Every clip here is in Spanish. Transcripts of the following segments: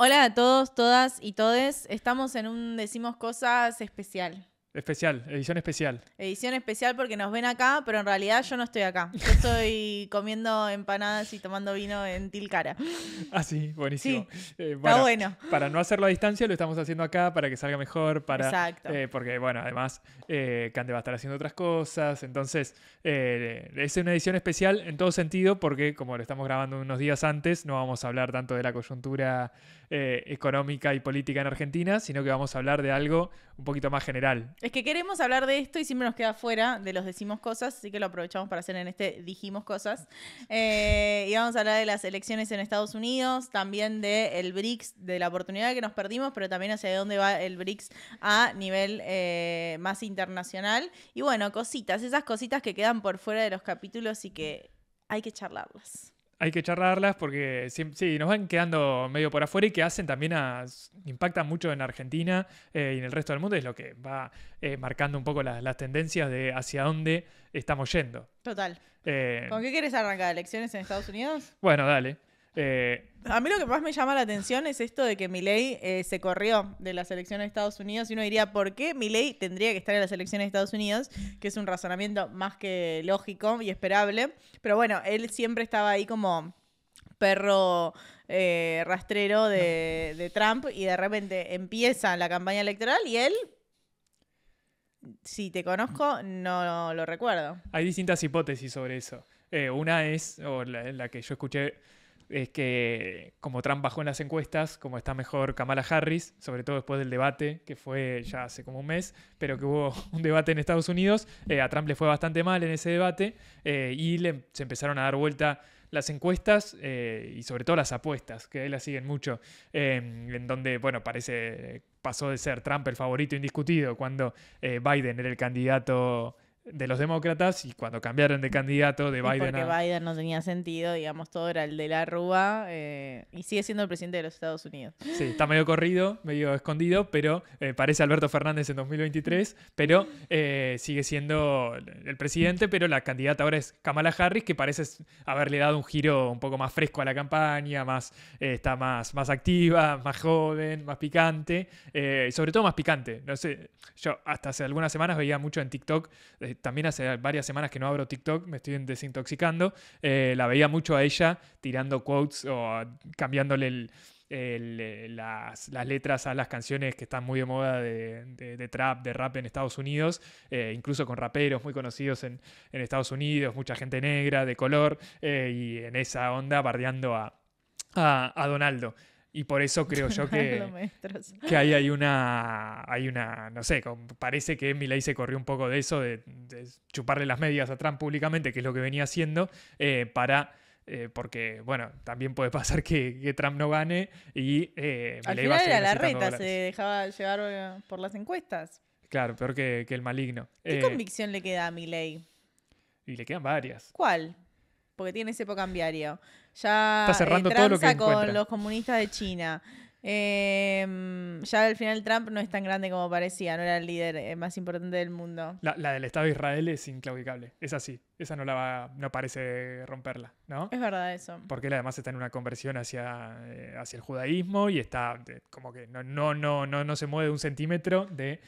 Hola a todos, todas y todes. Estamos en un Decimos Cosas especial. Especial, edición especial. Edición especial porque nos ven acá, pero en realidad yo no estoy acá. Yo estoy comiendo empanadas y tomando vino en Tilcara. Ah, sí, buenísimo. Eh, está bueno. Para no hacerlo a distancia, lo estamos haciendo acá para que salga mejor, Exacto. Eh, porque, bueno, además, eh, Cande va a estar haciendo otras cosas. Entonces, eh, es una edición especial en todo sentido porque, como lo estamos grabando unos días antes, no vamos a hablar tanto de la coyuntura eh, económica y política en Argentina, sino que vamos a hablar de algo un poquito más general. Es que queremos hablar de esto y siempre nos queda fuera de los decimos cosas, así que lo aprovechamos para hacer en este dijimos cosas. Eh, y vamos a hablar de las elecciones en Estados Unidos, también del BRICS, de la oportunidad que nos perdimos, pero también hacia dónde va el BRICS a nivel eh, más internacional. Y bueno, cositas, esas cositas que quedan por fuera de los capítulos y que hay que charlarlas hay que charlarlas porque sí, nos van quedando medio por afuera y que hacen también impactan mucho en Argentina eh, y en el resto del mundo, es lo que va eh, marcando un poco las, tendencias de hacia dónde estamos yendo. Total. Eh, ¿Con qué quieres arrancar? ¿Elecciones en Estados Unidos? Bueno, dale. Eh, a mí lo que más me llama la atención es esto de que Milei eh, se corrió de la elecciones de Estados Unidos y uno diría, ¿por qué Milei tendría que estar en las elecciones de Estados Unidos? Que es un razonamiento más que lógico y esperable. Pero bueno, él siempre estaba ahí como perro eh, rastrero de, Trump y de repente empieza la campaña electoral y él si te conozco, no lo recuerdo. Hay distintas hipótesis sobre eso. una es, o la, que yo escuché, es que como Trump bajó en las encuestas, como está mejor Kamala Harris, sobre todo después del debate, que fue ya hace como un mes, pero que hubo un debate en Estados Unidos, eh, a Trump le fue bastante mal en ese debate eh, y le, se empezaron a dar vuelta las encuestas eh, y sobre todo las apuestas, que ahí las siguen mucho, en donde, bueno, parece pasó de ser Trump el favorito indiscutido cuando Biden era el candidato de los demócratas y cuando cambiaron de candidato de Biden porque Biden no tenía sentido, digamos, todo era el de la Rúa eh, y sigue siendo el presidente de los Estados Unidos. Sí, está medio corrido, medio escondido, pero eh, parece Alberto Fernández en 2023, pero eh, sigue siendo el presidente, pero la candidata ahora es Kamala Harris, que parece haberle dado un giro un poco más fresco a la campaña, más, está más, más activa, más joven, más picante, sobre todo más picante. No sé, yo hasta hace algunas semanas veía mucho en TikTok también hace varias semanas que no abro TikTok, me estoy desintoxicando, eh, la veía mucho a ella tirando quotes o cambiándole eh, las, letras a las canciones que están muy de moda de, trap, de rap en Estados Unidos, eh, incluso con raperos muy conocidos en, Estados Unidos, mucha gente negra, de color, y en esa onda bardeando a Donaldo. Y por eso creo yo que, que ahí hay una, hay una, no sé, parece que Milei se corrió un poco de eso, de, chuparle las medias a Trump públicamente, que es lo que venía haciendo, eh, para... Eh, porque, bueno, también puede pasar que, Trump no gane y eh, Al final era la reta, se dejaba llevar por las encuestas. Claro, peor que, el maligno. ¿Qué convicción le queda a Milei? Y le quedan varias. ¿Cuál? Porque tiene ese cambiario ya Está cerrando todo lo que con los comunistas de China. Em, ya al final Trump no es tan grande como parecía, no era el líder eh, más importante del mundo. La, del Estado de Israel es inclaudicable, es así, esa no la va, no parece romperla, ¿no? Es verdad eso. Porque él además está en una conversión hacia, eh, hacia el judaísmo y está eh, como que no, no, no, no, no se mueve un centímetro de,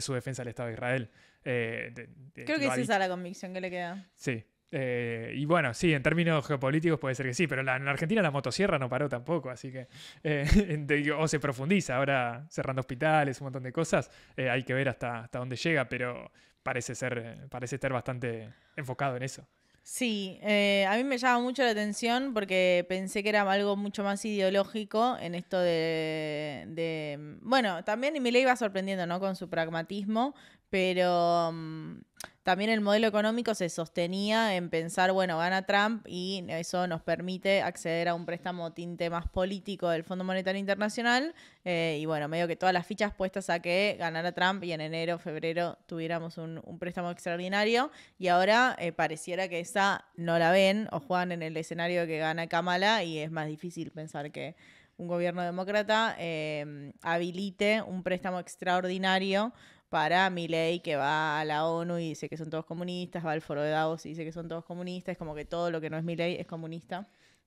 su defensa del Estado de Israel. Creo que es esa la convicción que le queda. Sí, eh, y bueno, sí, en términos geopolíticos puede ser que sí, pero la, en Argentina la motosierra no paró tampoco, así que. Eh, o se profundiza, ahora cerrando hospitales, un montón de cosas, eh, hay que ver hasta, hasta dónde llega, pero parece, ser, parece estar bastante enfocado en eso. Sí, a mí me llama mucho la atención porque pensé que era algo mucho más ideológico en esto de. bueno, también Milei iba sorprendiendo, ¿no? Con su pragmatismo, pero. Mm, también el modelo económico se sostenía en pensar, bueno, gana Trump y eso nos permite acceder a un préstamo tinte más político del Fondo Monetario Internacional eh, y bueno, medio que todas las fichas puestas a que ganara Trump y en enero, febrero tuviéramos un, préstamo extraordinario y ahora eh, pareciera que esa no la ven o juegan en el escenario que gana Kamala y es más difícil pensar que un gobierno demócrata eh, habilite un préstamo extraordinario para mi ley que va a la ONU y dice que son todos comunistas, va al foro de Davos y dice que son todos comunistas, es como que todo lo que no es mi ley es comunista.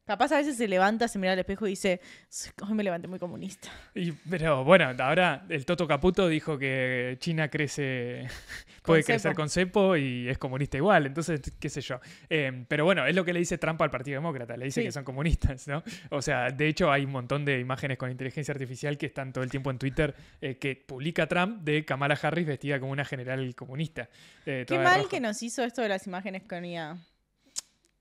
Capaz a veces se levanta, se mira al espejo y dice, hoy me levanté muy comunista. Y, pero bueno, ahora el Toto Caputo dijo que China crece, puede crecer con cepo y es comunista igual, entonces qué sé yo. Em, pero bueno, es lo que le dice Trump al Partido Demócrata, le dice que son comunistas, ¿no? O sea, de hecho hay un montón de imágenes con inteligencia artificial que están todo el tiempo en Twitter eh, que publica Trump de Kamala Harris vestida como una general comunista. Eh, qué mal que nos hizo esto de las imágenes con IA.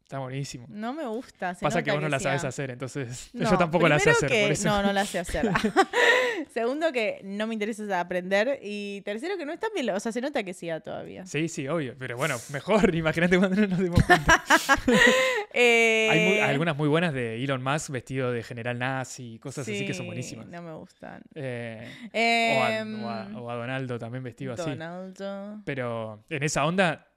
Está buenísimo. No me gusta. Se Pasa que vos no la sabes ah. hacer, entonces yo tampoco la sé hacer. No, no la sé hacer. Segundo, que no me interesa aprender. Y tercero, que no está bien. O sea, se nota que sí ah, todavía. Sí, sí, obvio. Pero bueno, mejor. Imagínate cuando no nos dimos cuenta. Eh, hay algunas muy buenas de Elon Musk vestido de general nazi y cosas así que son buenísimas. No me gustan. Eh, em, o, a, Donaldo también vestido así. Donaldo. Pero en esa onda,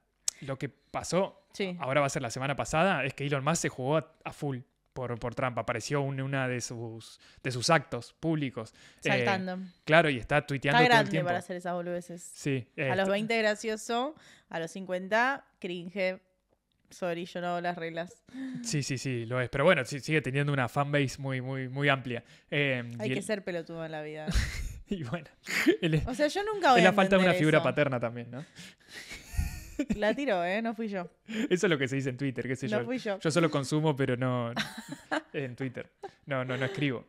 lo que pasó ahora va a ser la semana pasada, es que Elon Musk se jugó a, full. Por, por, Trump. Apareció en una de sus, de sus actos públicos. Eh, Saltando. claro, y está tuiteando. todo el tiempo. para hacer esas boludeces. Sí. a los 20 este gracioso, a los 50 cringe. Sorry, yo no las reglas. Sí, sí, sí, lo es. Pero bueno, sigue teniendo una fanbase muy, muy, muy amplia. Em, Hay que ser pelotudo en la vida. y bueno. o sea, yo nunca Es la falta de una figura paterna también, ¿no? La tiró, ¿eh? No fui yo. Eso es lo que se dice en Twitter, qué sé yo. yo. solo consumo, pero no en Twitter. No, no, no escribo.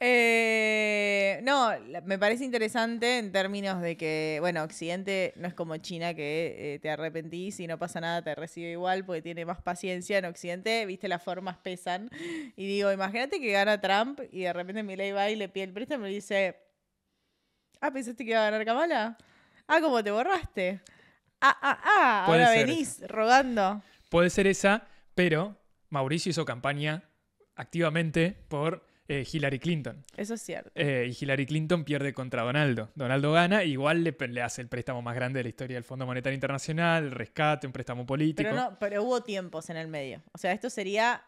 Eh, no, me parece interesante en términos de que, bueno, Occidente no es como China que eh, te arrepentís y no pasa nada, te recibe igual porque tiene más paciencia. En Occidente, viste, las formas pesan. Y digo, imagínate que gana Trump y de repente Milei va y le pide el préstamo y dice, ah, ¿pensaste que iba a ganar Kamala? Ah, ¿cómo te borraste? ah, ah, ah, ahora venís rogando. Puede ser esa, pero Mauricio hizo campaña activamente por eh, Hillary Clinton. Eso es cierto. Eh, y Hillary Clinton pierde contra Donaldo. Donaldo gana, igual le, le, hace el préstamo más grande de la historia del Fondo Monetario Internacional, rescate, un préstamo político. Pero no, pero hubo tiempos en el medio. O sea, esto sería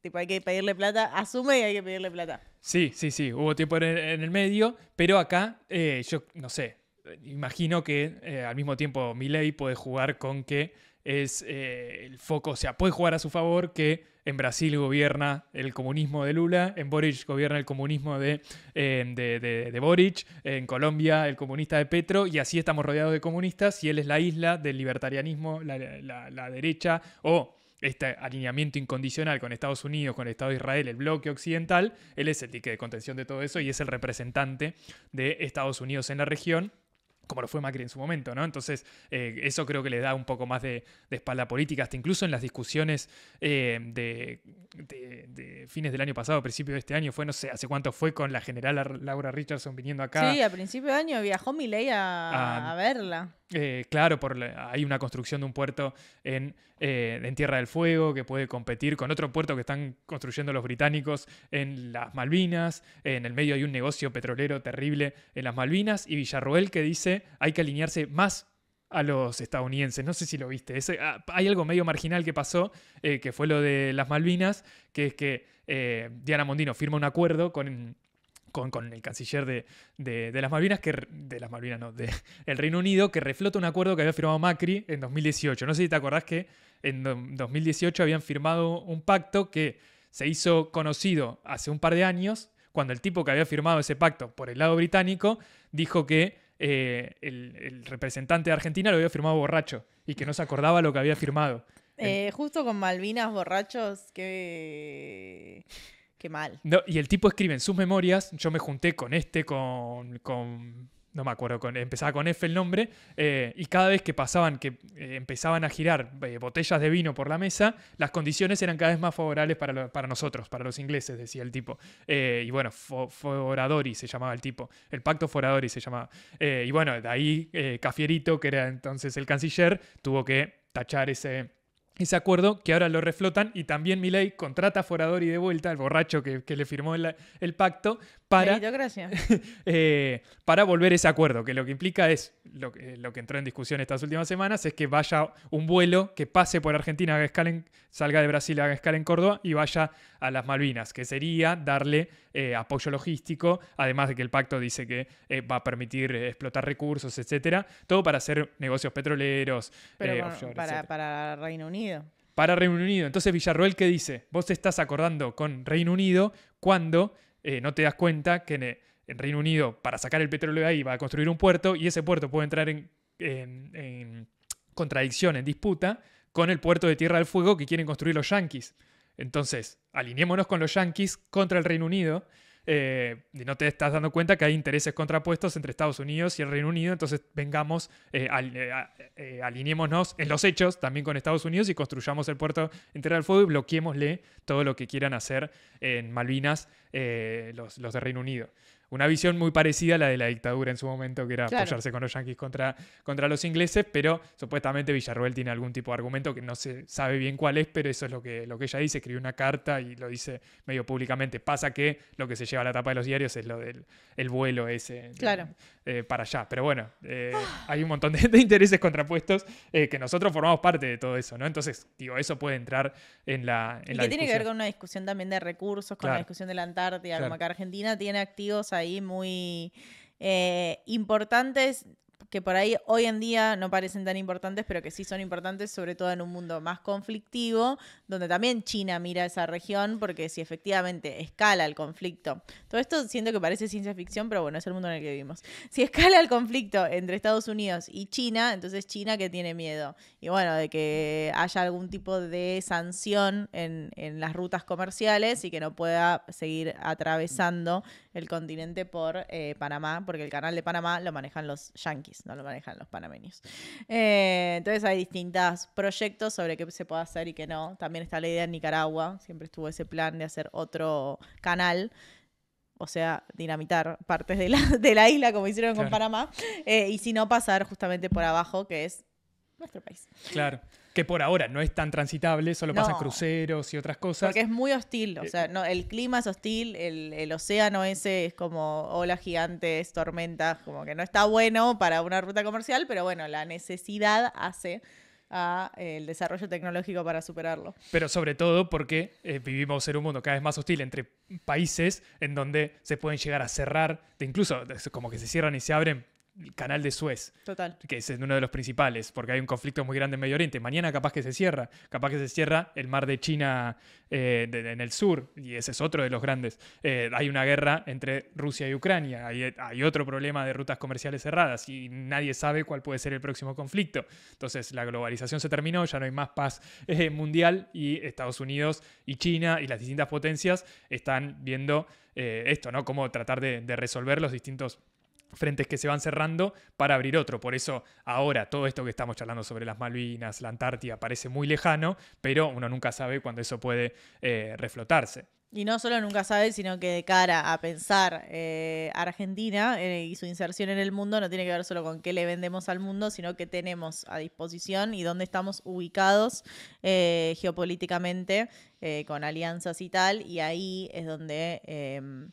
tipo hay que pedirle plata, asume y hay que pedirle plata. Sí, sí, sí, hubo tiempo en el, medio, pero acá eh, yo no sé, imagino que eh, al mismo tiempo Milei puede jugar con que es eh, el foco, o sea, puede jugar a su favor que en Brasil gobierna el comunismo de Lula, en Boric gobierna el comunismo de, eh, Boric, en Colombia el comunista de Petro, y así estamos rodeados de comunistas, y él es la isla del libertarianismo, la, la derecha, o este alineamiento incondicional con Estados Unidos, con el Estado de Israel, el bloque occidental, él es el dique de contención de todo eso y es el representante de Estados Unidos en la región como lo fue Macri en su momento, ¿no? Entonces, eh, eso creo que le da un poco más de, espalda política, hasta incluso en las discusiones eh, de, fines del año pasado, principio de este año, fue, no sé, hace cuánto fue con la general Laura Richardson viniendo acá. Sí, a principio de año viajó Miley a, ah, a, verla. Eh, claro, por hay una construcción de un puerto en, en Tierra del Fuego que puede competir con otro puerto que están construyendo los británicos en las Malvinas, en el medio hay un negocio petrolero terrible en las Malvinas, y Villarroel que dice hay que alinearse más a los estadounidenses. No sé si lo viste. Ah, hay algo medio marginal que pasó, eh, que fue lo de las Malvinas, que es que eh, Diana Mondino firma un acuerdo con, el canciller de, las Malvinas, que, de las Malvinas, no, de Reino Unido, que reflota un acuerdo que había firmado Macri en 2018. No sé si te acordás que en 2018 habían firmado un pacto que se hizo conocido hace un par de años, cuando el tipo que había firmado ese pacto por el lado británico dijo que eh, el, representante de Argentina lo había firmado borracho y que no se acordaba lo que había firmado. Eh, justo con Malvinas borrachos, qué Qué mal. y el tipo escribe en sus memorias, yo me junté con este, con no me acuerdo, con, empezaba con F el nombre, eh, y cada vez que pasaban, que eh, empezaban a girar eh, botellas de vino por la mesa, las condiciones eran cada vez más favorables para, nosotros, para los ingleses, decía el tipo. y bueno, Foradori se llamaba el tipo, el pacto Foradori se llamaba. y bueno, de ahí Cafierito, que era entonces el canciller, tuvo que tachar ese ese acuerdo que ahora lo reflotan y también Milei contrata a Foradori de vuelta, el borracho que, le firmó el, el, pacto, para, eh, para volver ese acuerdo, que lo que implica es, eh, lo, que entró en discusión estas últimas semanas, es que vaya un vuelo que pase por Argentina, haga escala salga de Brasil, haga escala en Córdoba y vaya a las Malvinas, que sería darle eh, apoyo logístico, además de que el pacto dice que eh, va a permitir explotar recursos, etcétera, todo para hacer negocios petroleros, para, Reino Unido para Reino Unido. Entonces Villarroel, ¿qué dice? Vos estás acordando con Reino Unido cuando eh, no te das cuenta que eh, en, Reino Unido, para sacar el petróleo de ahí, va a construir un puerto y ese puerto puede entrar en, contradicción, en disputa con el puerto de Tierra del Fuego que quieren construir los yanquis. Entonces, alineémonos con los yanquis contra el Reino Unido eh, y no te estás dando cuenta que hay intereses contrapuestos entre Estados Unidos y el Reino Unido, entonces vengamos, eh, eh, alineémonos en los hechos también con Estados Unidos y construyamos el puerto en Tierra del Fuego y bloqueémosle todo lo que quieran hacer en Malvinas los, los de Reino Unido una visión muy parecida a la de la dictadura en su momento, que era apoyarse con los yanquis contra, contra los ingleses, pero supuestamente Villarroel tiene algún tipo de argumento que no se sabe bien cuál es, pero eso es lo que, lo que ella dice, escribió una carta y lo dice medio públicamente. Pasa que lo que se lleva a la tapa de los diarios es lo del el vuelo ese eh, para allá. Pero bueno, eh, hay un montón de, intereses contrapuestos eh, que nosotros formamos parte de todo eso, ¿no? Entonces, digo, eso puede entrar en la... En que tiene que ver con una discusión también de recursos, con la discusión de la Antártida, como acá Argentina tiene activos ahí ahí muy eh, importantes que por ahí hoy en día no parecen tan importantes, pero que sí son importantes, sobre todo en un mundo más conflictivo, donde también China mira esa región, porque si efectivamente escala el conflicto, todo esto siento que parece ciencia ficción, pero bueno, es el mundo en el que vivimos. Si escala el conflicto entre Estados Unidos y China, entonces China que tiene miedo. Y bueno, de que haya algún tipo de sanción en, las rutas comerciales y que no pueda seguir atravesando el continente por eh, Panamá, porque el canal de Panamá lo manejan los yanquis no lo manejan los panameños. Eh, entonces hay distintos proyectos sobre qué se puede hacer y qué no. También está la idea en Nicaragua, siempre estuvo ese plan de hacer otro canal o sea, dinamitar partes de la, de la isla como hicieron con Panamá, eh, y si no pasar justamente por abajo, que es nuestro país. Claro que por ahora no es tan transitable, solo pasan cruceros y otras cosas. Porque es muy hostil, o eh, sea, no, el clima es hostil, el, océano ese es como olas gigantes, tormentas, como que no está bueno para una ruta comercial, pero bueno, la necesidad hace a eh, el desarrollo tecnológico para superarlo. Pero sobre todo porque eh, vivimos en un mundo cada vez más hostil entre países en donde se pueden llegar a cerrar, de incluso como que se cierran y se abren el canal de Suez. Total. Que es uno de los principales, porque hay un conflicto muy grande en Medio Oriente. Mañana capaz que se cierra, capaz que se cierra el mar de China eh, en el sur, y ese es otro de los grandes. Eh, hay una guerra entre Rusia y Ucrania, hay, otro problema de rutas comerciales cerradas, y nadie sabe cuál puede ser el próximo conflicto. Entonces la globalización se terminó, ya no hay más paz eh, mundial, y Estados Unidos y China y las distintas potencias están viendo esto, ¿no? Cómo tratar de, de resolver los distintos frentes que se van cerrando para abrir otro. Por eso ahora todo esto que estamos charlando sobre las Malvinas, la Antártida, parece muy lejano, pero uno nunca sabe cuándo eso puede eh, reflotarse. Y no solo nunca sabe, sino que de cara a pensar eh, Argentina eh, y su inserción en el mundo no tiene que ver solo con qué le vendemos al mundo, sino qué tenemos a disposición y dónde estamos ubicados eh, geopolíticamente con alianzas y tal. Y ahí es donde em,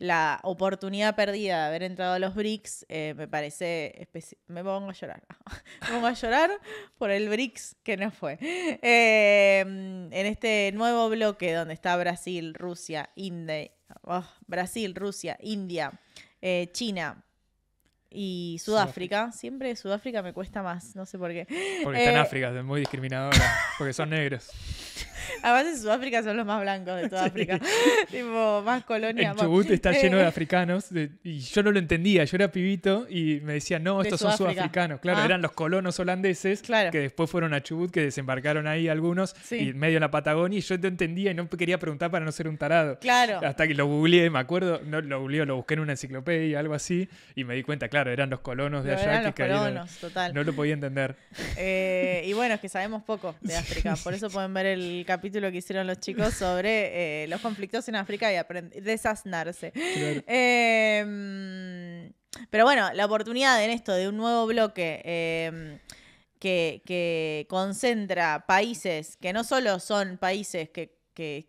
la oportunidad perdida de haber entrado a los BRICS eh, me parece... Me pongo a llorar. me pongo a llorar por el BRICS que no fue. Em, en este nuevo bloque donde está Brasil, Rusia, India... Oh, Brasil, Rusia, India, eh, China, y Sudáfrica. Siempre Sudáfrica me cuesta más, no sé por qué. Porque están en eh, África, es muy discriminadora, porque son negros. Además en Sudáfrica son los más blancos de toda África. tipo, más colonia. Chubut está lleno de africanos y yo no lo entendía. Yo era pibito y me decían, no, estos son sudafricanos. Claro, ah. eran los colonos holandeses que después fueron a Chubut, que desembarcaron ahí algunos y medio en la Patagonia y yo no entendía y no quería preguntar para no ser un tarado. Claro. Hasta que lo googleé, me acuerdo, lo googleé, lo busqué en una enciclopedia, algo así, y me di cuenta, claro, eran los colonos de allá que los Colonos, total. No lo podía entender. Eh, y bueno, es que sabemos poco de África, por eso pueden ver el capítulo que hicieron los chicos sobre eh, los conflictos en África y desasnarse. Em, pero bueno, la oportunidad en esto de un nuevo bloque em, que, concentra países que no solo son países que,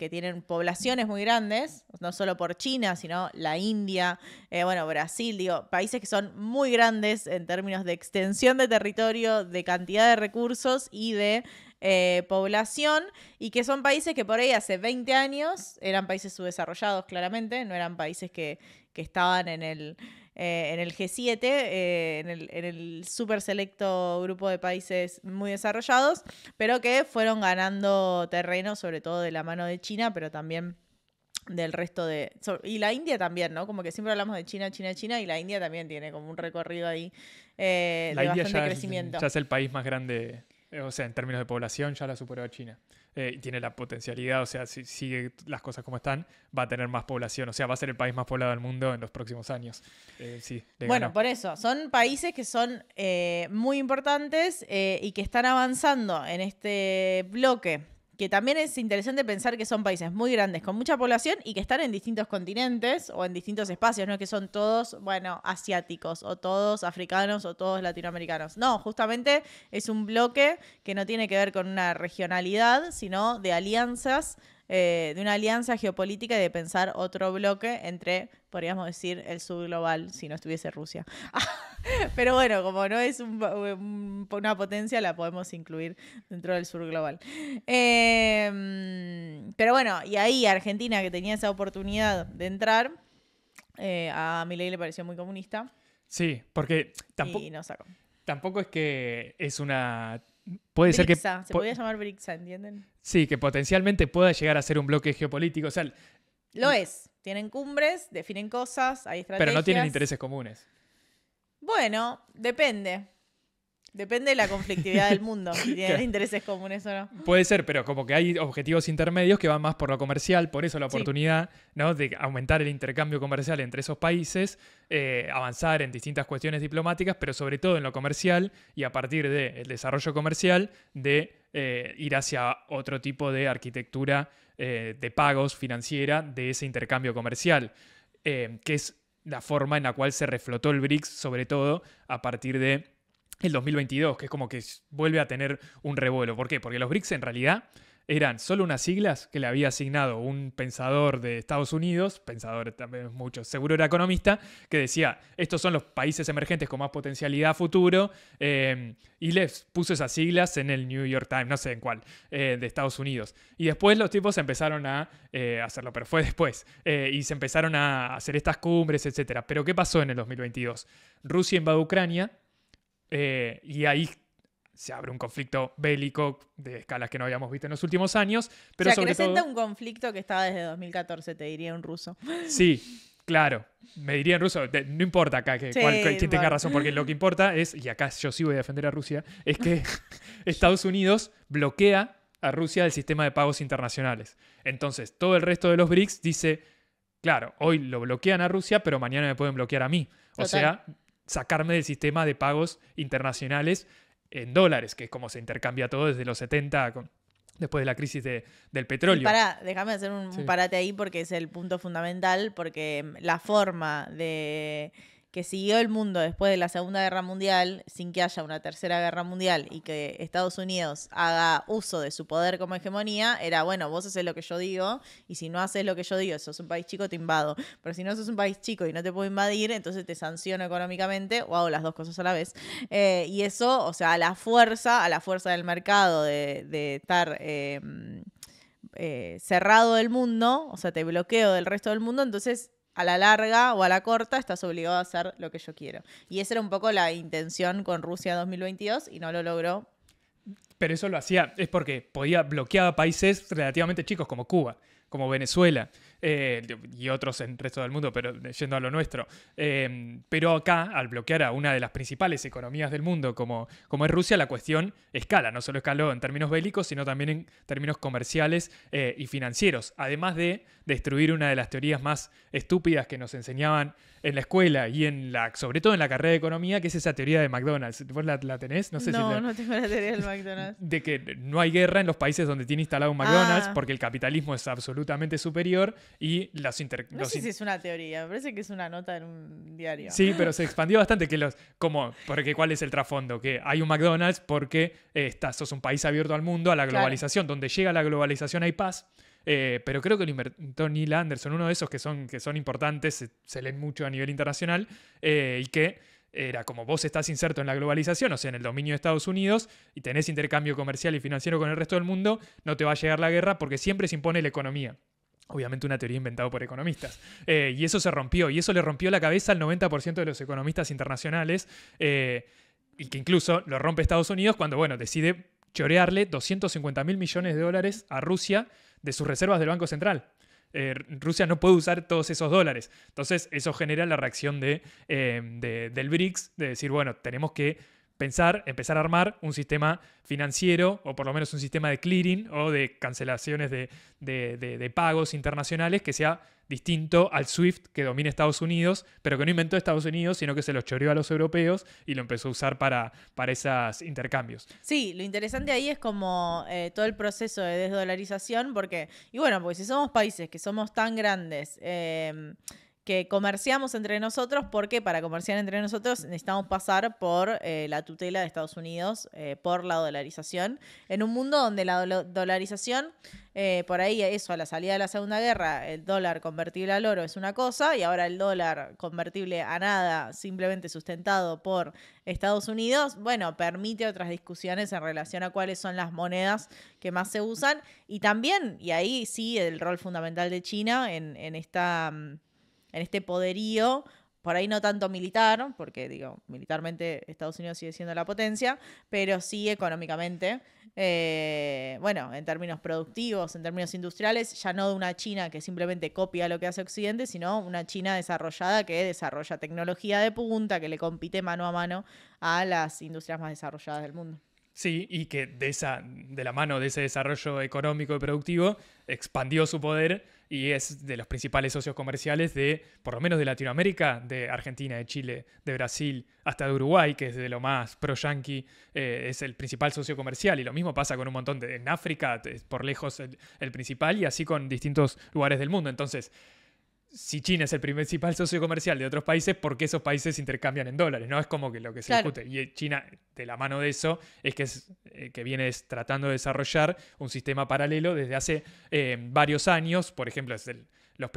tienen poblaciones muy grandes, no solo por China, sino la India, eh, bueno, Brasil, digo, países que son muy grandes en términos de extensión de territorio, de cantidad de recursos y de eh, población y que son países que por ahí hace 20 años eran países subdesarrollados, claramente, no eran países que, estaban eh, eh, en el, en el G7, en, el, en el super selecto grupo de países muy desarrollados, pero que fueron ganando terreno, sobre todo de la mano de China, pero también del resto de... y la India también, ¿no? Como que siempre hablamos de China, China, China, y la India también tiene como un recorrido ahí eh, de crecimiento. Es, ya es el país más grande eh, o sea, en términos de población ya la superó China. Eh, y tiene la potencialidad, o sea, si sigue las cosas como están, va a tener más población. O sea, va a ser el país más poblado del mundo en los próximos años. Eh, sí, bueno, por eso. Son países que son muy importantes y que están avanzando en este bloque que también es interesante pensar que son países muy grandes, con mucha población y que están en distintos continentes o en distintos espacios, no es que son todos, bueno, asiáticos o todos africanos o todos latinoamericanos. No, justamente es un bloque que no tiene que ver con una regionalidad, sino de alianzas eh, de una alianza geopolítica y de pensar otro bloque entre, podríamos decir, el sur global si no estuviese Rusia. Pero bueno, como no es una potencia, la podemos incluir dentro del sur global. Em, pero bueno, y ahí Argentina, que tenía esa oportunidad de entrar, eh, a a ley le pareció muy comunista. Sí, porque tampoco. Tampoco es que es una. Puede ser que. Se podía llamar Brixa, ¿entienden? Sí, que potencialmente pueda llegar a ser un bloque geopolítico. sea, lo es. Tienen cumbres, definen cosas, hay estrategias. Pero no tienen intereses comunes. Bueno, depende. Depende de la conflictividad del mundo, si tienen intereses comunes o no. Puede ser, pero como que hay objetivos intermedios que van más por lo comercial, por eso la oportunidad de aumentar el intercambio comercial entre esos países, eh, avanzar en distintas cuestiones diplomáticas, pero sobre todo en lo comercial y a partir del desarrollo comercial de eh, ir hacia otro tipo de arquitectura eh, de pagos financiera de ese intercambio comercial, eh, que es la forma en la cual se reflotó el BRICS, sobre todo a partir de el 2022, que es como que vuelve a tener un revuelo. ¿Por qué? Porque los BRICS en realidad eran solo unas siglas que le había asignado un pensador de Estados Unidos, pensador también mucho, seguro era economista, que decía, estos son los países emergentes con más potencialidad futuro, em, y les puso esas siglas en el New York Times, no sé en cuál, eh, de Estados Unidos. Y después los tipos empezaron a eh, hacerlo, pero fue después, eh, y se empezaron a hacer estas cumbres, etc. Pero ¿qué pasó en el 2022? Rusia invade Ucrania, y ahí se abre un conflicto bélico de escalas que no habíamos visto en los últimos años. Pero o un conflicto que estaba desde 2014, te diría un ruso. Sí, Claro, me diría un ruso, no importa acá que, quien tenga razón, porque lo que importa es, y acá yo sí voy a defender a Rusia, es que Estados Unidos bloquea a Rusia del sistema de pagos internacionales. Entonces, todo el resto de los BRICS dice, claro, hoy lo bloquean a Rusia, pero mañana me pueden bloquear a mí. O sea, sacarme del sistema de pagos internacionales en dólares, que es como se intercambia todo desde los 70 después de la crisis del petróleo. Para, déjame hacer un, parate ahí porque es el punto fundamental, porque mm, la forma de que siguió el mundo después de la Segunda Guerra Mundial sin que haya una Tercera Guerra Mundial y que Estados Unidos haga uso de su poder como hegemonía, era, bueno, vos haces lo que yo digo y si no haces lo que yo digo, sos un país chico, te invado. Pero si no sos un país chico y no te puedo invadir, entonces te sanciono económicamente o hago las dos cosas a la vez. Eh, y eso, o sea, a la fuerza, a la fuerza del mercado de, estar... Em, eh, cerrado del mundo, o sea, te bloqueo del resto del mundo, entonces a la larga o a la corta estás obligado a hacer lo que yo quiero. Y esa era un poco la intención con Rusia 2022 y no lo logró. Pero eso lo hacía, es porque podía bloquear a países relativamente chicos como Cuba, como Venezuela. Eh, y otros en el resto del mundo, pero yendo a lo nuestro. Eh, pero acá, al bloquear a una de las principales economías del mundo, como, como es Rusia, la cuestión escala, no solo escaló en términos bélicos, sino también en términos comerciales eh, y financieros, además de destruir una de las teorías más estúpidas que nos enseñaban en la escuela y en la, sobre todo en la carrera de economía, que es esa teoría de McDonald's. ¿Vos la, tenés? No sé no, si tengo la teoría de McDonald's. De que no hay guerra en los países donde tiene instalado un McDonald's ah. porque el capitalismo es absolutamente superior y las No sé si es una teoría, me parece que es una nota en un diario. Sí, pero se expandió bastante que los... Como, porque ¿cuál es el trasfondo? Que hay un McDonald's porque eh, estás, sos un país abierto al mundo, a la globalización. Donde llega la globalización hay paz. Eh, pero creo que lo inventó Neil Anderson, uno de esos que son, que son importantes, se, lee leen mucho a nivel internacional, eh, y que era como vos estás inserto en la globalización, o sea, en el dominio de Estados Unidos, y tenés intercambio comercial y financiero con el resto del mundo, no te va a llegar la guerra porque siempre se impone la economía. Obviamente una teoría inventada por economistas. Eh, y eso se rompió, y eso le rompió la cabeza al 90% de los economistas internacionales, eh, y que incluso lo rompe Estados Unidos cuando, bueno, decide chorearle 250 mil millones de dólares a Rusia de sus reservas del Banco Central. Eh, Rusia no puede usar todos esos dólares. Entonces eso genera la reacción de, del BRICS, de decir, bueno, tenemos que empezar a armar un sistema financiero o por lo menos un sistema de clearing o de cancelaciones de, pagos internacionales que sea distinto al SWIFT que domina Estados Unidos, pero que no inventó Estados Unidos, sino que se los choreó a los europeos y lo empezó a usar para, para esos intercambios. Sí, lo interesante ahí es como eh, todo el proceso de desdolarización, porque, y bueno, pues si somos países que somos tan grandes, eh, que comerciamos entre nosotros porque para comerciar entre nosotros necesitamos pasar por eh, la tutela de Estados Unidos eh, por la dolarización. En un mundo donde la dolarización, eh, por ahí eso, a la salida de la Segunda Guerra, el dólar convertible al oro es una cosa y ahora el dólar convertible a nada, simplemente sustentado por Estados Unidos, bueno, permite otras discusiones en relación a cuáles son las monedas que más se usan y también, y ahí sí, el rol fundamental de China en, esta... Mm, en este poderío, por ahí no tanto militar, porque digo, militarmente Estados Unidos sigue siendo la potencia, pero sí económicamente. Eh, bueno, en términos productivos, en términos industriales, ya no de una China que simplemente copia lo que hace Occidente, sino una China desarrollada que desarrolla tecnología de punta, que le compite mano a mano a las industrias más desarrolladas del mundo. Sí, y que de, esa, de la mano de ese desarrollo económico y productivo expandió su poder y es de los principales socios comerciales de, por lo menos de Latinoamérica, de Argentina, de Chile, de Brasil, hasta de Uruguay, que es de lo más pro-yanqui, eh, es el principal socio comercial. Y lo mismo pasa con un montón de... En África, por lejos, el, el principal, y así con distintos lugares del mundo. Entonces, si China es el principal socio comercial de otros países, ¿por qué esos países intercambian en dólares? No es como que lo que se Y eh, China, de la mano de eso, es que, eh, que viene tratando de desarrollar un sistema paralelo desde hace eh, varios años. Por ejemplo, es los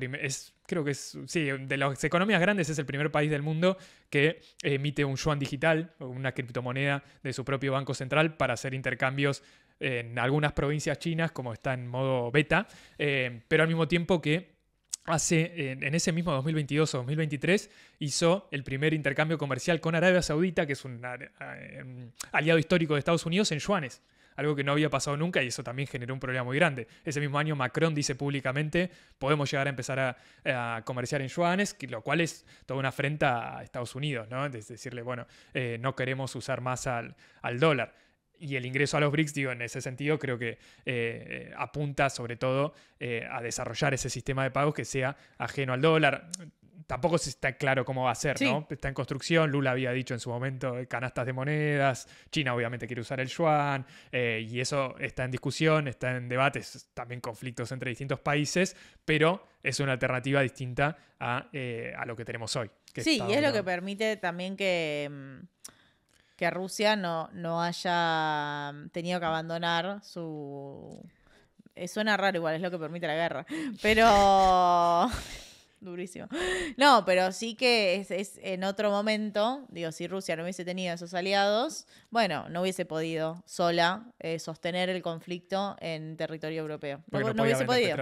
creo que es, sí, de las economías grandes es el primer país del mundo que emite un yuan digital, una criptomoneda de su propio banco central para hacer intercambios en algunas provincias chinas, como está en modo beta, pero al mismo tiempo que hace, en ese mismo 2022 o 2023, hizo el primer intercambio comercial con Arabia Saudita, que es un em, aliado histórico de Estados Unidos, en yuanes. Algo que no había pasado nunca y eso también generó un problema muy grande. Ese mismo año Macron dice públicamente, podemos llegar a empezar a, comerciar en yuanes, lo cual es toda una afrenta a Estados Unidos, ¿no? Es decirle, bueno, eh, no queremos usar más al dólar y el ingreso a los BRICS, digo, en ese sentido creo que eh, apunta sobre todo eh, a desarrollar ese sistema de pagos que sea ajeno al dólar. Tampoco está claro cómo va a ser, ¿no? Está en construcción, Lula había dicho en su momento eh, canastas de monedas, China obviamente quiere usar el yuan, y eso está en discusión, está en debates, también conflictos entre distintos países, pero es una alternativa distinta a, lo que tenemos hoy. sí, y es lo que permite también que... Mm, que Rusia no, no haya mm, tenido que abandonar su... Eh, suena raro igual, es lo que permite la guerra, pero... Durísimo. No, pero sí que es, en otro momento, digo, si Rusia no hubiese tenido esos aliados, bueno, no hubiese podido sola eh, sostener el conflicto en territorio europeo. Porque no, hubiese podido.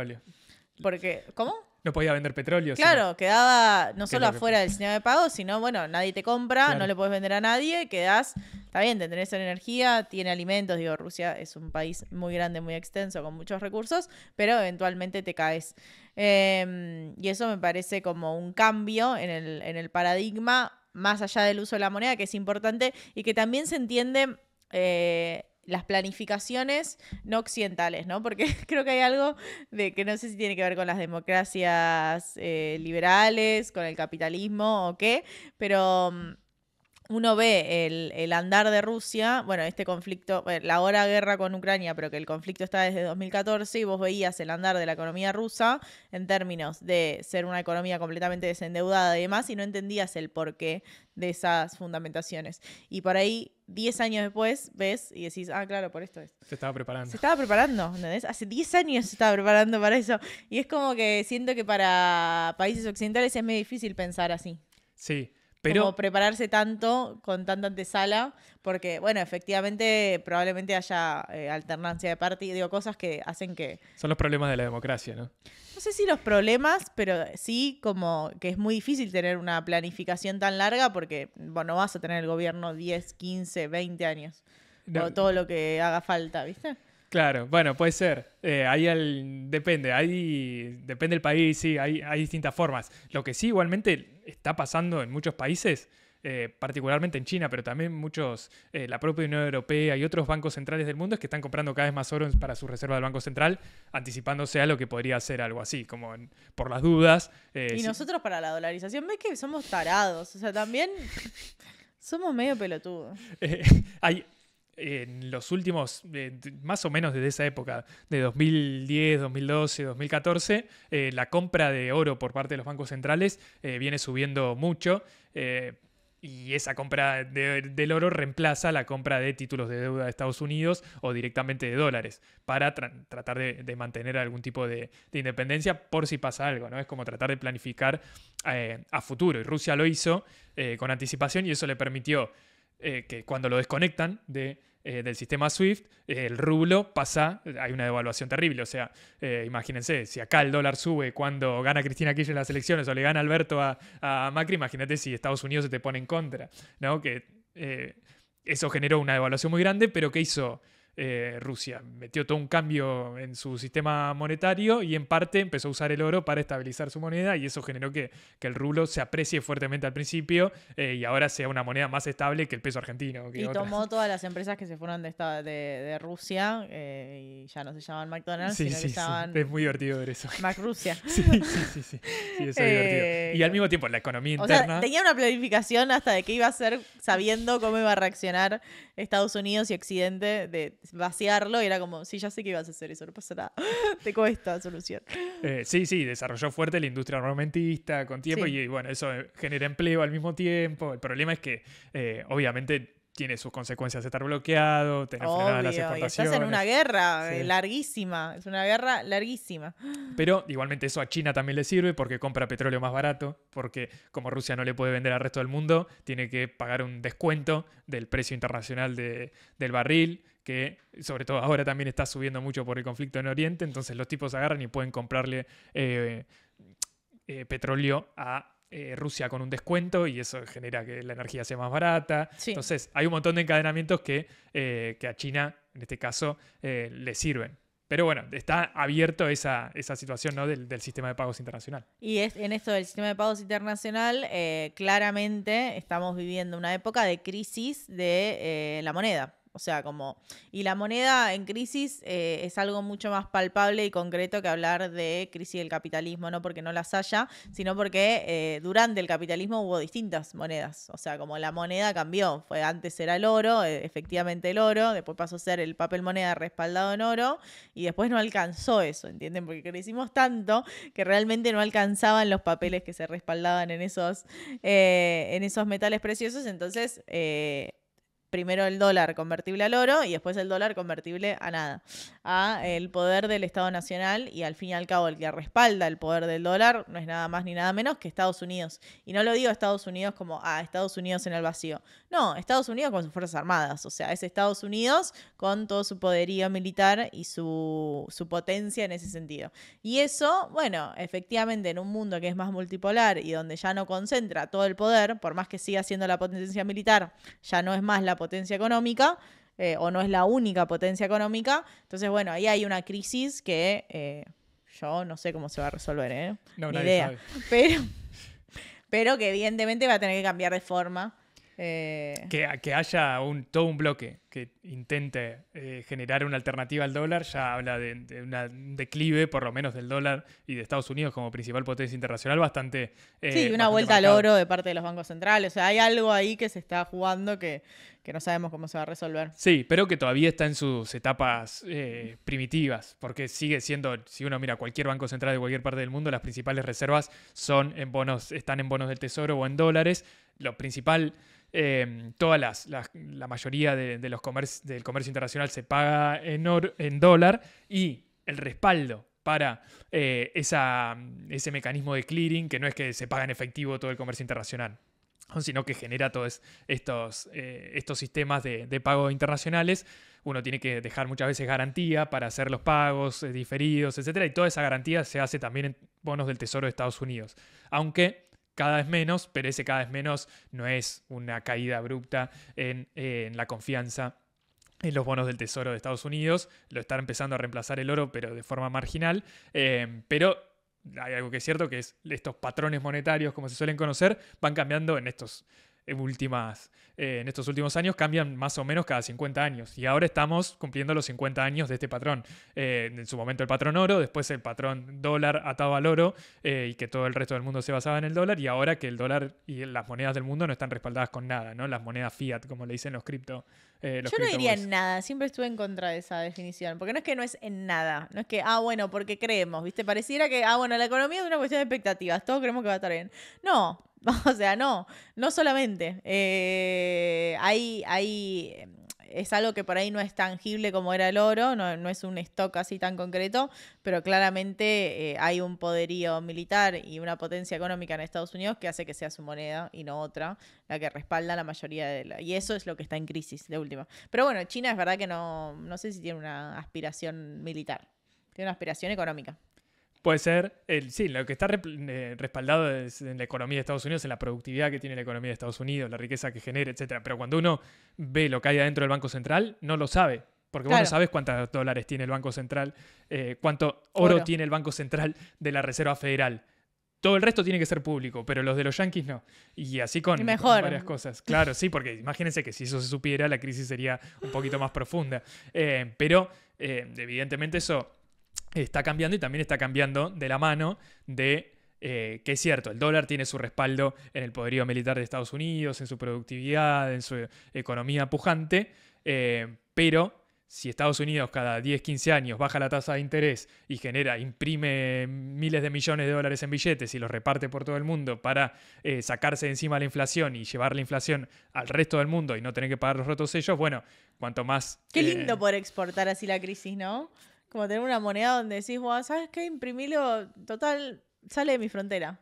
Porque, ¿cómo? No podía vender petróleo. Claro, quedaba no solo afuera del sistema de pago, sino, bueno, nadie te compra, no le puedes vender a nadie, quedas está bien, te tenés energía, tiene alimentos, digo, Rusia es un país muy grande, muy extenso, con muchos recursos, pero eventualmente te caes. Em, y eso me parece como un cambio en el, en el paradigma, más allá del uso de la moneda, que es importante y que también se entiende... Eh, las planificaciones no occidentales, ¿no? Porque creo que hay algo de que no sé si tiene que ver con las democracias eh, liberales, con el capitalismo o qué, pero mm, uno ve el, andar de Rusia, bueno, este conflicto, eh, la hora guerra con Ucrania, pero que el conflicto está desde 2014 y vos veías el andar de la economía rusa en términos de ser una economía completamente desendeudada y demás, y no entendías el porqué de esas fundamentaciones. Y por ahí, 10 años después, ves y decís, ah, claro, por esto es. Se estaba preparando. Se estaba preparando, Hace 10 años se estaba preparando para eso. Y es como que siento que para países occidentales es muy difícil pensar así. Sí como prepararse tanto con tanta antesala, porque, bueno, efectivamente probablemente haya eh, alternancia de partido, cosas que hacen que... Son los problemas de la democracia, ¿no? No sé si los problemas, pero sí como que es muy difícil tener una planificación tan larga porque, bueno, vas a tener el gobierno 10, 15, 20 años, todo lo que haga falta, ¿viste? Claro, bueno, puede ser. Eh, ahí depende, ahí depende el país, sí, hay, hay distintas formas. Lo que sí, igualmente, está pasando en muchos países, eh, particularmente en China, pero también muchos, eh, la propia Unión Europea y otros bancos centrales del mundo, es que están comprando cada vez más oro para su reserva del Banco Central, anticipándose a lo que podría ser algo así, como por las dudas. Eh, y nosotros para la dolarización, ves que somos tarados, o sea, también somos medio pelotudos. hay, en los últimos, eh, más o menos desde esa época, de 2010, 2012, 2014, la compra de oro por parte de los bancos centrales eh, viene subiendo mucho. Eh, y esa compra del oro reemplaza la compra de títulos de deuda de Estados Unidos o directamente de dólares para tratar de, mantener algún tipo de, de, independencia por si pasa algo, ¿no? Es como tratar de planificar a futuro. Y Rusia lo hizo con anticipación y eso le permitió eh, que cuando lo desconectan de, eh, del sistema SWIFT, eh, el rublo pasa, hay una devaluación terrible. O sea, imagínense, si acá el dólar sube cuando gana Cristina Kirchner las elecciones o le gana Alberto a, a Macri, imagínate si Estados Unidos se te pone en contra, ¿no? Que eso generó una devaluación muy grande, pero ¿qué hizo eh, Rusia. Metió todo un cambio en su sistema monetario y en parte empezó a usar el oro para estabilizar su moneda y eso generó que, el rublo se aprecie fuertemente al principio eh, y ahora sea una moneda más estable que el peso argentino. y tomó todas las empresas que se fueron de, Rusia eh, y ya no se llaman McDonald's, sí, sino sí, Sí. Es muy divertido ver eso. MacRusia. sí, sí, sí, sí. Y al mismo tiempo la economía interna... tenía una planificación hasta de qué iba a ser sabiendo cómo iba a reaccionar Estados Unidos y Occidente de vaciarlo y era como, sí, ya sé que ibas a hacer eso, no pasa nada, te cuesta solución. Eh, sí, sí, desarrolló fuerte la industria armamentista con tiempo y bueno, eso eh, genera empleo al mismo tiempo. El problema es que eh, obviamente tiene sus consecuencias estar bloqueado, tener frenadas las exportaciones. estás en una guerra larguísima, es una guerra larguísima. Pero igualmente eso a China también le sirve porque compra petróleo más barato, porque como Rusia no le puede vender al resto del mundo, tiene que pagar un descuento del precio internacional del barril que sobre todo ahora también está subiendo mucho por el conflicto en Oriente, entonces los tipos agarran y pueden comprarle eh, eh, petróleo a eh, Rusia con un descuento y eso genera que la energía sea más barata. Entonces, hay un montón de encadenamientos que, a China, en este caso, le sirven. Pero bueno, está abierto esa, situación del, sistema de pagos internacional. Y es, en esto del sistema de pagos internacional, claramente estamos viviendo una época de crisis de la moneda. O sea, como. Y la moneda en crisis eh, es algo mucho más palpable y concreto que hablar de crisis del capitalismo, no porque no las haya, sino porque eh, durante el capitalismo hubo distintas monedas. O sea, como la moneda cambió. Fue, antes era el oro, eh, efectivamente el oro, después pasó a ser el papel moneda respaldado en oro, y después no alcanzó eso, ¿entienden? Porque crecimos tanto que realmente no alcanzaban los papeles que se respaldaban en esos, en esos metales preciosos. Entonces primero el dólar convertible al oro y después el dólar convertible a nada, a el poder del Estado Nacional y al fin y al cabo el que respalda el poder del dólar no es nada más ni nada menos que Estados Unidos. Y no lo digo Estados Unidos como a ah, Estados Unidos en el vacío. No, Estados Unidos con sus Fuerzas Armadas, o sea, es Estados Unidos con todo su poderío militar y su, su potencia en ese sentido. Y eso, bueno, efectivamente en un mundo que es más multipolar y donde ya no concentra todo el poder, por más que siga siendo la potencia militar, ya no es más la potencia económica eh, o no es la única potencia económica. Entonces, bueno, ahí hay una crisis que eh, yo no sé cómo se va a resolver, ¿eh? No, Ni idea. Sabe. Pero, pero que evidentemente va a tener que cambiar de forma eh, que, que, haya un, todo un bloque que intente eh, generar una alternativa al dólar ya habla de, un declive, por lo menos, del dólar y de Estados Unidos como principal potencia internacional bastante. Eh, sí, una vuelta al oro de parte de los bancos centrales. O sea, hay algo ahí que se está jugando que, que no sabemos cómo se va a resolver. Sí, pero que todavía está en sus etapas primitivas, porque sigue siendo, si uno mira cualquier banco central de cualquier parte del mundo, las principales reservas son en bonos, están en bonos del tesoro o en dólares. Lo principal Em, la mayoría de, los del comercio internacional se paga en, dólar y el respaldo para eh, ese mecanismo de clearing, que no es que se paga en efectivo todo el comercio internacional, sino que genera todos estos, eh, sistemas de, pago internacionales. Uno tiene que dejar muchas veces garantía para hacer los pagos eh, diferidos, etc. Y toda esa garantía se hace también en bonos del Tesoro de Estados Unidos. Aunque cada vez menos, pero ese cada vez menos no es una caída abrupta eh, en, la confianza en los bonos del Tesoro de Estados Unidos. Lo están empezando a reemplazar el oro, pero de forma marginal. Em, pero hay algo que es cierto, que es estos patrones monetarios, como se suelen conocer, van cambiando en estos en, últimas, eh, en estos últimos años cambian más o menos cada 50 años. Y ahora estamos cumpliendo los 50 años de este patrón. Eh, en su momento el patrón oro, después el patrón dólar atado al oro eh, y que todo el resto del mundo se basaba en el dólar. Y ahora que el dólar y las monedas del mundo no están respaldadas con nada, ¿no? Las monedas fiat, como le dicen los cripto. Eh, Yo no diría en nada, siempre estuve en contra de esa definición, porque no es que no es en nada, no es que, ah, bueno, porque creemos, ¿viste? Pareciera que, ah, bueno, la economía es una cuestión de expectativas, todos creemos que va a estar bien. No, o sea, no, no solamente. Eh, hay, hay es algo que por ahí no es tangible como era el oro, no, es un stock así tan concreto, pero claramente eh, hay un poderío militar y una potencia económica en Estados Unidos que hace que sea su moneda y no otra, la que respalda la mayoría de la... Y eso es lo que está en crisis, de última. Pero bueno, China es verdad que no, no sé si tiene una aspiración militar, tiene una aspiración económica puede ser, el, sí, lo que está eh, respaldado en la economía de Estados Unidos, en la productividad que tiene la economía de Estados Unidos, la riqueza que genera, etc. Pero cuando uno ve lo que hay adentro del Banco Central, no lo sabe. Porque vos no sabes cuántos dólares tiene el Banco Central, eh, cuánto oro, tiene el Banco Central de la Reserva Federal. Todo el resto tiene que ser público, pero los de los yanquis no. Y así con, varias cosas. Claro, sí, porque imagínense que si eso se supiera, la crisis sería un poquito más profunda. Eh, pero, evidentemente, eso está cambiando y también está cambiando de la mano de eh, que es cierto, el dólar tiene su respaldo en el poderío militar de Estados Unidos, en su productividad, en su economía pujante, eh, pero si Estados Unidos cada 10, 15 años baja la tasa de interés y genera, imprime miles de millones de dólares en billetes y los reparte por todo el mundo para eh, sacarse de encima la inflación y llevar la inflación al resto del mundo y no tener que pagar los rotos sellos, bueno, cuanto más... Qué lindo por exportar así la crisis, ¿no? Como tener una moneda donde decís, ¿sabes qué? Imprimilo, total, sale de mi frontera.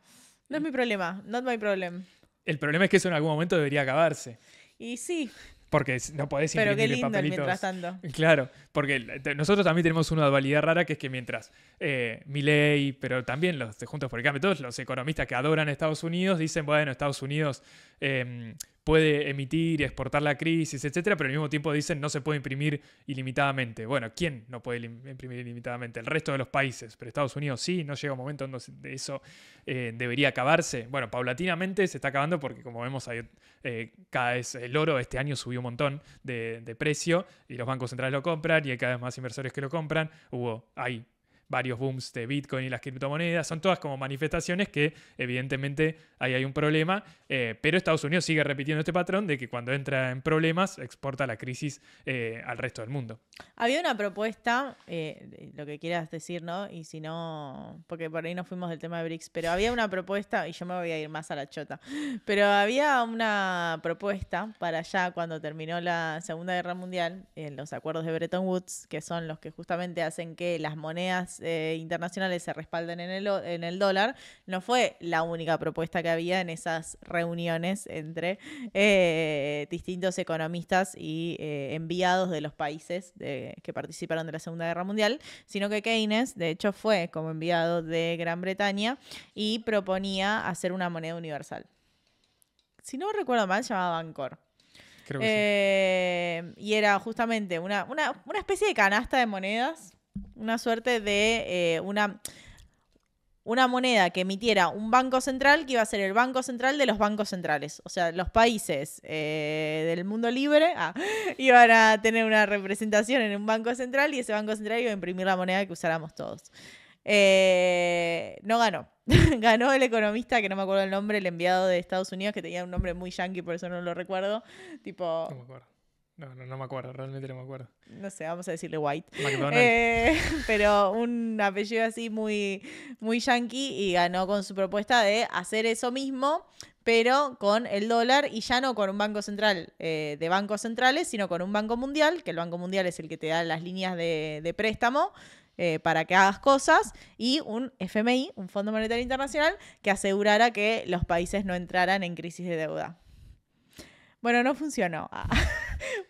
No es mi problema, not my problema El problema es que eso en algún momento debería acabarse. Y sí. Porque no podés imprimir Pero qué lindo papelitos. mientras tanto. Claro, porque nosotros también tenemos una dualidad rara que es que mientras eh, Milley, pero también los de Juntos por el Cambio, todos los economistas que adoran Estados Unidos dicen, bueno, Estados Unidos em, puede emitir y exportar la crisis, etcétera, pero al mismo tiempo dicen no se puede imprimir ilimitadamente. Bueno, ¿quién no puede imprimir ilimitadamente? El resto de los países, pero Estados Unidos sí, no llega un momento donde eso eh, debería acabarse. Bueno, paulatinamente se está acabando porque como vemos eh, cada vez el oro este año subió un montón de, precio y los bancos centrales lo compran y hay cada vez más inversores que lo compran. Hubo, hay varios booms de Bitcoin y las criptomonedas, son todas como manifestaciones que evidentemente ahí hay un problema, eh, pero Estados Unidos sigue repitiendo este patrón de que cuando entra en problemas exporta la crisis eh, al resto del mundo. Había una propuesta, eh, lo que quieras decir, ¿no? Y si no, porque por ahí nos fuimos del tema de BRICS, pero había una propuesta, y yo me voy a ir más a la chota, pero había una propuesta para allá cuando terminó la Segunda Guerra Mundial, en los acuerdos de Bretton Woods, que son los que justamente hacen que las monedas eh, internacionales se respalden en el, en el dólar, no fue la única propuesta que había en esas reuniones entre eh, distintos economistas y eh, enviados de los países que participaron de la Segunda Guerra Mundial, sino que Keynes, de hecho, fue como enviado de Gran Bretaña y proponía hacer una moneda universal. Si no recuerdo mal, llamaba Bancor. Y era justamente una, una, una, especie de canasta de monedas una suerte de eh, una, una moneda que emitiera un banco central que iba a ser el banco central de los bancos centrales. O sea, los países eh, del mundo libre ah, iban a tener una representación en un banco central y ese banco central iba a imprimir la moneda que usáramos todos. Eh, no ganó. ganó el economista, que no me acuerdo el nombre, el enviado de Estados Unidos, que tenía un nombre muy yankee, por eso no lo recuerdo. Tipo. No me acuerdo. No, no, me acuerdo, realmente no me acuerdo. No sé, vamos a decirle White. Eh, pero un apellido así muy, muy yankee y ganó con su propuesta de hacer eso mismo, pero con el dólar y ya no con un banco central eh, de bancos centrales, sino con un banco mundial, que el banco mundial es el que te da las líneas de, préstamo. Eh, para que hagas cosas y un FMI, un Fondo Monetario Internacional, que asegurara que los países no entraran en crisis de deuda. Bueno, no funcionó.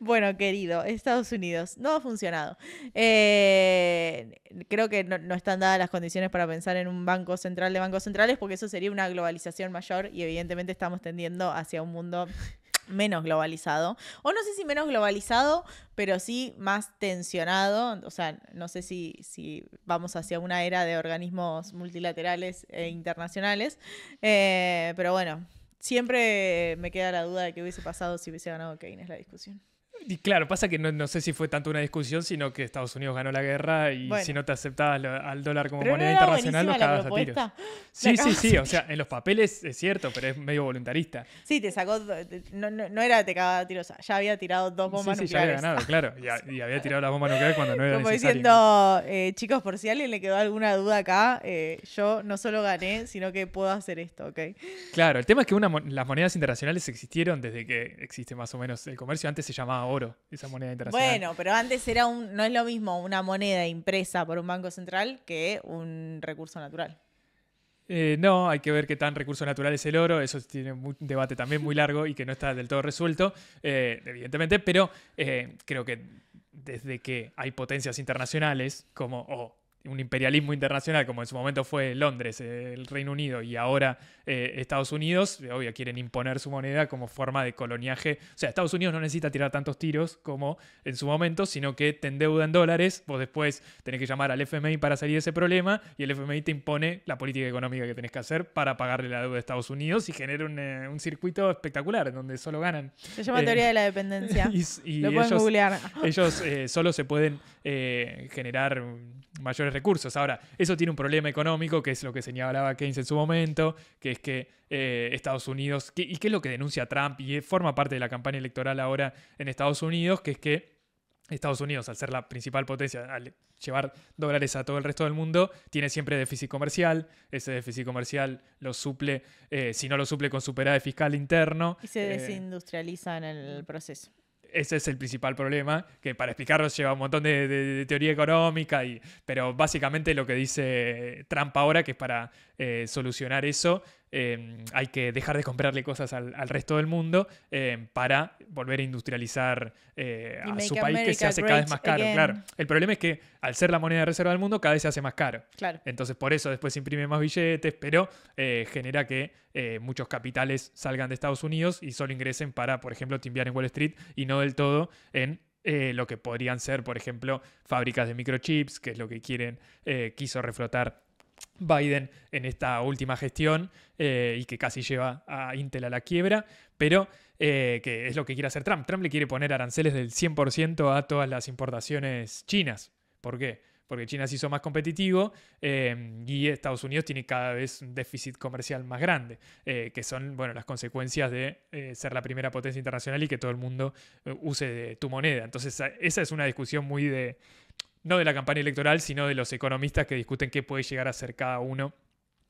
Bueno, querido, Estados Unidos, no ha funcionado. Eh, creo que no, están dadas las condiciones para pensar en un banco central de bancos centrales porque eso sería una globalización mayor y evidentemente estamos tendiendo hacia un mundo menos globalizado. O no sé si menos globalizado, pero sí más tensionado. O sea, no sé si, si vamos hacia una era de organismos multilaterales e internacionales. Eh, pero bueno, siempre me queda la duda de qué hubiese pasado si hubiese ganado Keynes la discusión. Y claro, pasa que no, sé si fue tanto una discusión, sino que Estados Unidos ganó la guerra y si no te aceptabas al dólar como moneda internacional, lo cagabas a tiros. Sí, sí, sí. O sea, en los papeles es cierto, pero es medio voluntarista. Sí, te sacó. No, no era te cagaba a tiros. Ya había tirado dos bombas sí, sí, Ya había ganado, claro. Y, había tirado las bombas nucleares cuando no era como diciendo, eh, chicos, por si alguien le quedó alguna duda acá, eh, yo no solo gané, sino que puedo hacer esto, ¿ok? Claro, el tema es que una, las monedas internacionales existieron desde que existe más o menos el comercio. Antes se llamaba oro esa moneda internacional. Bueno, pero antes era un, no es lo mismo una moneda impresa por un banco central que un recurso natural. Eh, no, hay que ver qué tan recurso natural es el oro, eso tiene un debate también muy largo y que no está del todo resuelto, eh, evidentemente, pero eh, creo que desde que hay potencias internacionales como un imperialismo internacional, como en su momento fue Londres, eh, el Reino Unido y ahora eh, Estados Unidos, eh, obvio, quieren imponer su moneda como forma de coloniaje. O sea, Estados Unidos no necesita tirar tantos tiros como en su momento, sino que te endeuda en dólares, vos después tenés que llamar al FMI para salir de ese problema y el FMI te impone la política económica que tenés que hacer para pagarle la deuda a Estados Unidos y genera un, circuito espectacular en donde solo ganan. Se llama teoría de la dependencia. Ellos solo se pueden generar mayores recursos. Ahora, eso tiene un problema económico, que es lo que señalaba Keynes en su momento, que es que eh, Estados Unidos, y que es lo que denuncia Trump y forma parte de la campaña electoral ahora en Estados Unidos, que es que Estados Unidos, al ser la principal potencia, al llevar dólares a todo el resto del mundo, tiene siempre déficit comercial. Ese déficit comercial lo suple, eh, si no lo suple con superávit fiscal interno. Y se eh, desindustrializa en el proceso ese es el principal problema, que para explicarlo lleva un montón de, teoría económica, y, pero básicamente lo que dice Trump ahora, que es para eh, solucionar eso, em, hay que dejar de comprarle cosas al, resto del mundo em, para volver a industrializar eh, a su país que se hace cada vez más caro. Claro. El problema es que al ser la moneda de reserva del mundo cada vez se hace más caro. Entonces por eso después se imprime más billetes, pero eh, genera que muchos capitales salgan de Estados Unidos y solo ingresen para, por ejemplo, timbiar en Wall Street y no del todo en lo que podrían ser, por ejemplo, fábricas de microchips, que es lo que quieren, quiso reflotar Biden en esta última gestión eh, y que casi lleva a Intel a la quiebra, pero eh, que es lo que quiere hacer Trump. Trump le quiere poner aranceles del 100% a todas las importaciones chinas. ¿Por qué? Porque China se hizo más competitivo eh, y Estados Unidos tiene cada vez un déficit comercial más grande, que son bueno, las consecuencias de ser la primera potencia internacional y que todo el mundo use tu moneda. Entonces esa es una discusión muy de, no de la campaña electoral, sino de los economistas que discuten qué puede llegar a ser cada uno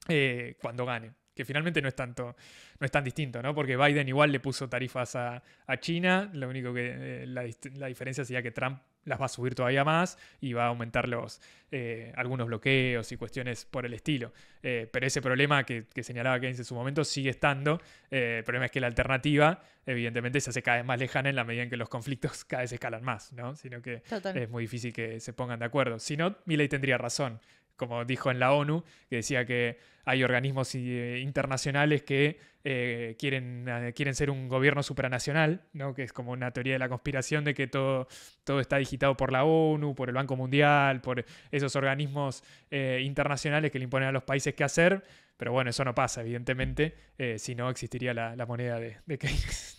eh, cuando gane. Que finalmente no es tanto, no es tan distinto, ¿no? Porque Biden igual le puso tarifas a, China, lo único que eh, la, la diferencia sería que Trump las va a subir todavía más y va a aumentar los, eh, algunos bloqueos y cuestiones por el estilo. Eh, pero ese problema que, señalaba Keynes en su momento sigue estando. Eh, el problema es que la alternativa, evidentemente, se hace cada vez más lejana en la medida en que los conflictos cada vez escalan más, ¿no? Sino que es muy difícil que se pongan de acuerdo. Si no, Milley tendría razón como dijo en la ONU, que decía que hay organismos eh, internacionales que eh, quieren, eh, quieren ser un gobierno supranacional, ¿no? que es como una teoría de la conspiración de que todo, todo está digitado por la ONU, por el Banco Mundial, por esos organismos internacionales que le imponen a los países qué hacer. Pero bueno, eso no pasa, evidentemente, si no existiría la, moneda de, de Keynes.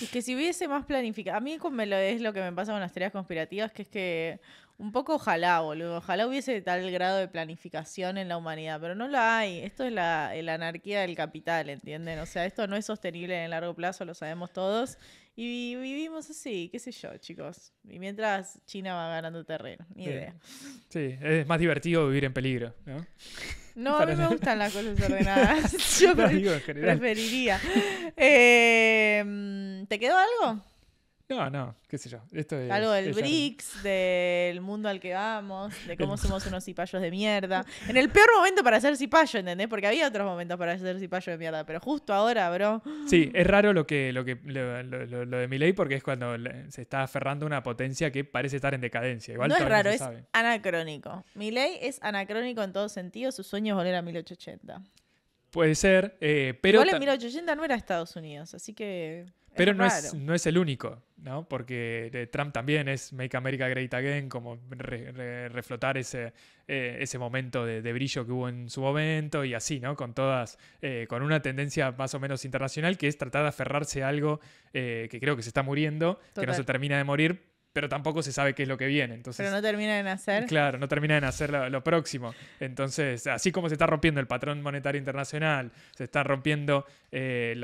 Es que si hubiese más planificación, a mí es lo que me pasa con las teorías conspirativas, que es que un poco ojalá, boludo. Ojalá hubiese tal grado de planificación en la humanidad, pero no la hay. Esto es la, anarquía del capital, ¿entienden? O sea, esto no es sostenible en el largo plazo, lo sabemos todos. Y vivimos así, qué sé yo, chicos. Y mientras China va ganando terreno, ni idea. Sí, es más divertido vivir en peligro, ¿no? No, a me gustan las cosas ordenadas. yo preferiría. Em, ¿Te quedó algo? No, no, qué sé yo. Algo del BRICS, del mundo al que vamos, de cómo somos unos cipayos de mierda. En el peor momento para ser cipayo, ¿entendés? Porque había otros momentos para ser cipayo de mierda, pero justo ahora, bro. Sí, es raro lo que lo, que, lo, de Milei porque es cuando se está aferrando una potencia que parece estar en decadencia. Igual no es raro, es anacrónico. Milei es anacrónico en todo sentido, su sueño es volver a 1880. Puede ser, eh, pero... Igual en 1880 no era Estados Unidos, así que... Pero no, es, no es el único, ¿no? Porque eh, Trump también es Make America Great Again, como reflotar ese, eh, ese momento de, brillo que hubo en su momento y así, ¿no? Con todas, eh, con una tendencia más o menos internacional que es tratar de aferrarse a algo que creo que se está muriendo, que no se termina de morir, pero tampoco se sabe qué es lo que viene. Entonces, pero no termina de nacer. Claro, no termina de nacer lo, próximo. Entonces, así como se está rompiendo el patrón monetario internacional, se está rompiendo eh,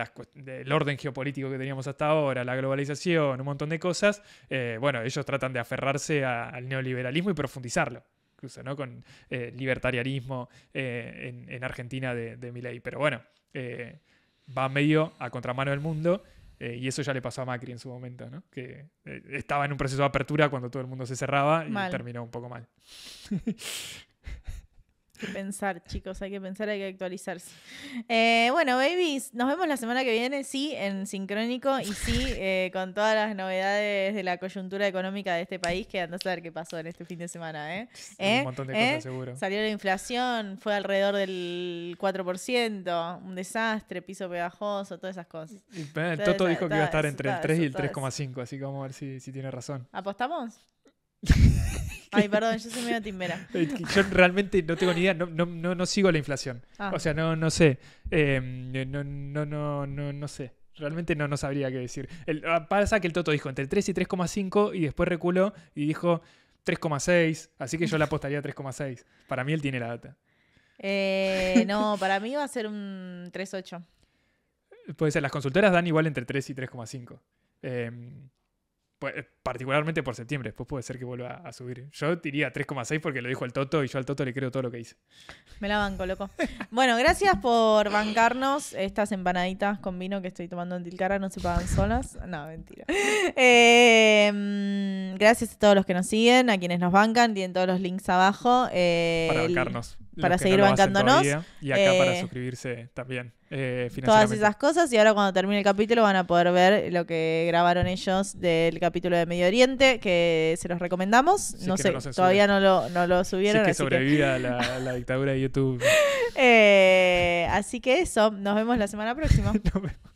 el orden geopolítico que teníamos hasta ahora, la globalización, un montón de cosas, eh, bueno, ellos tratan de aferrarse al neoliberalismo y profundizarlo incluso, ¿no? Con eh, libertarianismo eh, en, Argentina de, de Milei. Pero bueno, va medio a contramano del mundo eh, y eso ya le pasó a Macri en su momento, ¿no? que eh, estaba en un proceso de apertura cuando todo el mundo se cerraba y terminó un poco mal. Hay que pensar, chicos, hay que pensar, hay que actualizarse. Eh, bueno, babies, nos vemos la semana que viene, sí, en Sincrónico y sí, eh, con todas las novedades de la coyuntura económica de este país, que a ver qué pasó en este fin de semana, ¿eh? Un ¿Eh? montón de cosas, seguro. Salió la inflación, fue alrededor del 4%, un desastre, piso pegajoso, todas esas cosas. Y, Toto dijo que iba a estar entre el 3 y el 3,5, así que vamos a ver si, si tiene razón. ¿Apostamos? Ay, perdón, yo soy medio timbera. yo realmente no tengo ni idea, no, no, no, sigo la inflación. O sea, no, no sé. no, no, no, no, no sé. Realmente no, no sabría qué decir. pasa que el Toto dijo entre 3 y 3,5 y después reculó y dijo 3,6. Así que yo le apostaría 3,6. Para mí él tiene la data. no, para mí va a ser un 3,8. Puede ser, las consultoras dan igual entre 3 y 3,5. Pues, eh, particularmente por septiembre, después puede ser que vuelva a subir. Yo diría 3,6 porque lo dijo el Toto y yo al Toto le creo todo lo que dice. Me la banco, loco. bueno, gracias por bancarnos estas empanaditas con vino que estoy tomando en Tilcara, no se pagan solas. No, mentira. Em, gracias a todos los que nos siguen, a quienes nos bancan, tienen todos los links abajo. Para bancarnos para seguir bancándonos. Y acá para eh, suscribirse también. Eh, todas esas cosas. Y ahora cuando termine el capítulo van a poder ver lo que grabaron ellos del capítulo de Medio Oriente, que se los recomendamos. no sé, todavía no lo, no lo subieron. Si que sobrevida la, dictadura de YouTube. Eh, así que eso, nos vemos la semana próxima.